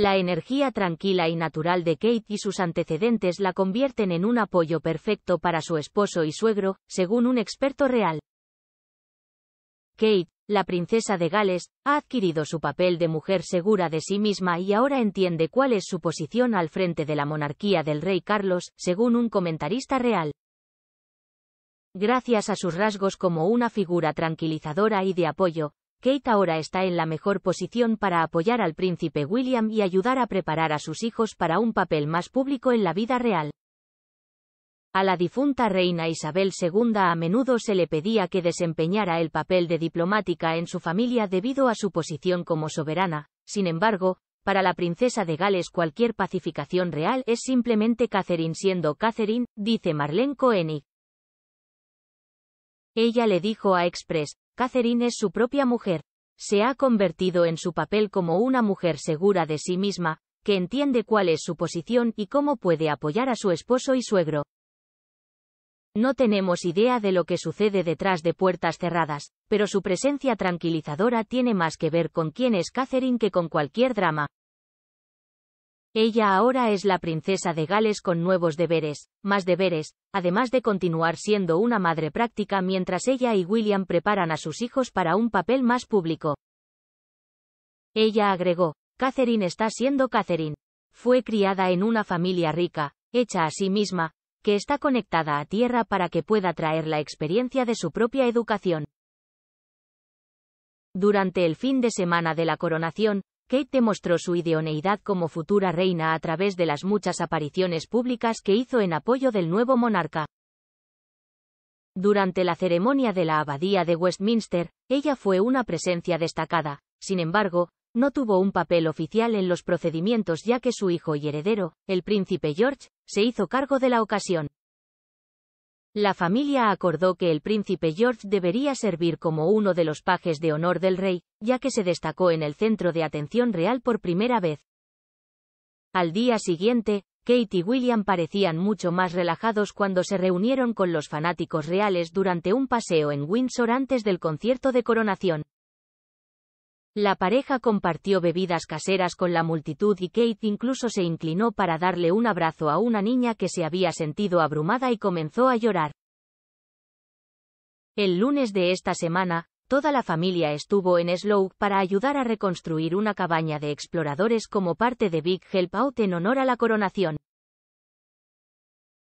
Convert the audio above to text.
La energía tranquila y natural de Kate y sus antecedentes la convierten en un apoyo perfecto para su esposo y suegro, según un experto real. Kate, la princesa de Gales, ha adquirido su papel de mujer segura de sí misma y ahora entiende cuál es su posición al frente de la monarquía del rey Carlos, según un comentarista real. Gracias a sus rasgos como una figura tranquilizadora y de apoyo, Kate ahora está en la mejor posición para apoyar al príncipe William y ayudar a preparar a sus hijos para un papel más público en la vida real. A la difunta reina Isabel II a menudo se le pedía que desempeñara el papel de diplomática en su familia debido a su posición como soberana. Sin embargo, para la princesa de Gales cualquier pacificación real es simplemente Catherine siendo Catherine, dice Marlene Koenig. Ella le dijo a Express, Catherine es su propia mujer. Se ha convertido en su papel como una mujer segura de sí misma, que entiende cuál es su posición y cómo puede apoyar a su esposo y suegro. No tenemos idea de lo que sucede detrás de puertas cerradas, pero su presencia tranquilizadora tiene más que ver con quién es Catherine que con cualquier drama. Ella ahora es la princesa de Gales con nuevos deberes, más deberes, además de continuar siendo una madre práctica mientras ella y William preparan a sus hijos para un papel más público. Ella agregó, Catherine está siendo Catherine. Fue criada en una familia rica, hecha a sí misma, que está conectada a tierra para que pueda traer la experiencia de su propia educación. Durante el fin de semana de la coronación, Kate demostró su ideoneidad como futura reina a través de las muchas apariciones públicas que hizo en apoyo del nuevo monarca. Durante la ceremonia de la abadía de Westminster, ella fue una presencia destacada, sin embargo, no tuvo un papel oficial en los procedimientos ya que su hijo y heredero, el príncipe George, se hizo cargo de la ocasión. La familia acordó que el príncipe George debería servir como uno de los pajes de honor del rey, ya que se destacó en el centro de atención real por primera vez. Al día siguiente, Kate y William parecían mucho más relajados cuando se reunieron con los fanáticos reales durante un paseo en Windsor antes del concierto de coronación. La pareja compartió bebidas caseras con la multitud y Kate incluso se inclinó para darle un abrazo a una niña que se había sentido abrumada y comenzó a llorar. El lunes de esta semana, toda la familia estuvo en Slow para ayudar a reconstruir una cabaña de exploradores como parte de Big Help Out en honor a la coronación.